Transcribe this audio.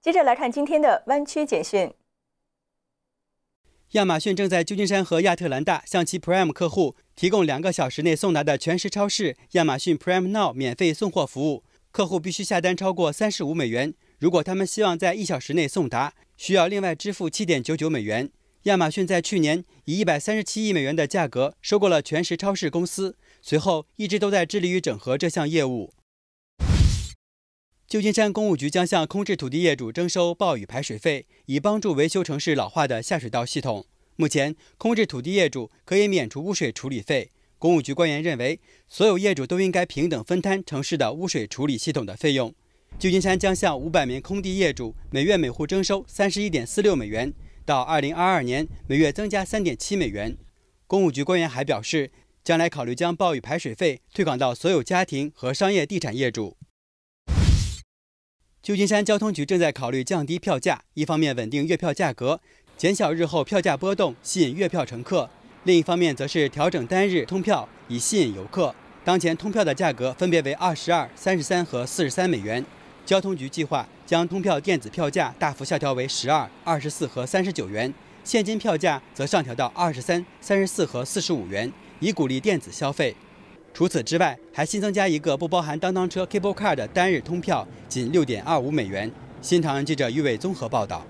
接着来看今天的弯曲简讯。亚马逊正在旧金山和亚特兰大向其 Prime 客户提供两个小时内送达的全食超市亚马逊 Prime Now 免费送货服务。客户必须下单超过三十五美元。如果他们希望在一小时内送达，需要另外支付七点九九美元。亚马逊在去年以一百三十七亿美元的价格收购了全食超市公司，随后一直都在致力于整合这项业务。旧金山公务局将向空置土地业主征收暴雨排水费，以帮助维修城市老化的下水道系统。目前，空置土地业主可以免除污水处理费。公务局官员认为，所有业主都应该平等分摊城市的污水处理系统的费用。旧金山将向五百名空地业主每月每户征收三十一点四六美元，到二零二二年每月增加三点七美元。公务局官员还表示，将来考虑将暴雨排水费推广到所有家庭和商业地产业主。旧金山交通局正在考虑降低票价，一方面稳定月票价格，减小日后票价波动，吸引月票乘客；另一方面则是调整单日通票，以吸引游客。当前通票的价格分别为二十二、三十三和四十三美元。交通局计划将通票电子票价大幅下调为十二、二十四和三十九元，现金票价则上调到二十三、三十四和四十五元，以鼓励电子消费。除此之外，还新增加一个不包含当当车 （Kable Car） 的单日通票，仅六点二五美元。新唐人记者于伟综合报道。